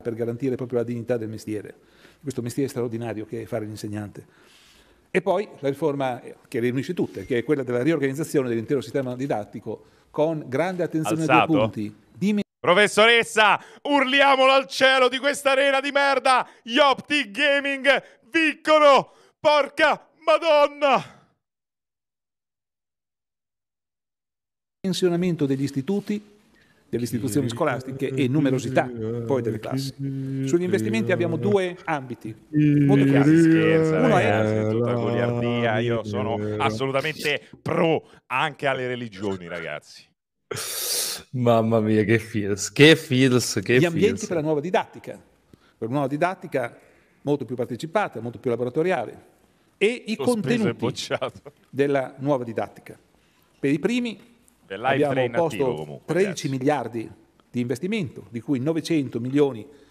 per garantire proprio la dignità del mestiere, questo mestiere straordinario che è fare l'insegnante. E poi la riforma che riunisce tutte, che è quella della riorganizzazione dell'intero sistema didattico con grande attenzione ai punti. Dimmi... Professoressa, urliamolo al cielo di questa arena di merda! Gli Opti Gaming vincono! Porca Madonna! Pensionamento degli istituti delle istituzioni scolastiche e numerosità poi delle classi. Sugli investimenti abbiamo due ambiti molto chiari. Uno è tutta goliardia, io sono assolutamente pro anche alle religioni, ragazzi. Mamma mia, che feels, che feels, che Gli feels. ambienti per la nuova didattica, per una nuova didattica molto più partecipata, molto più laboratoriale e i Sospese contenuti della nuova didattica. Per i primi abbiamo posto 13 grazie. miliardi di investimento, di cui 900 milioni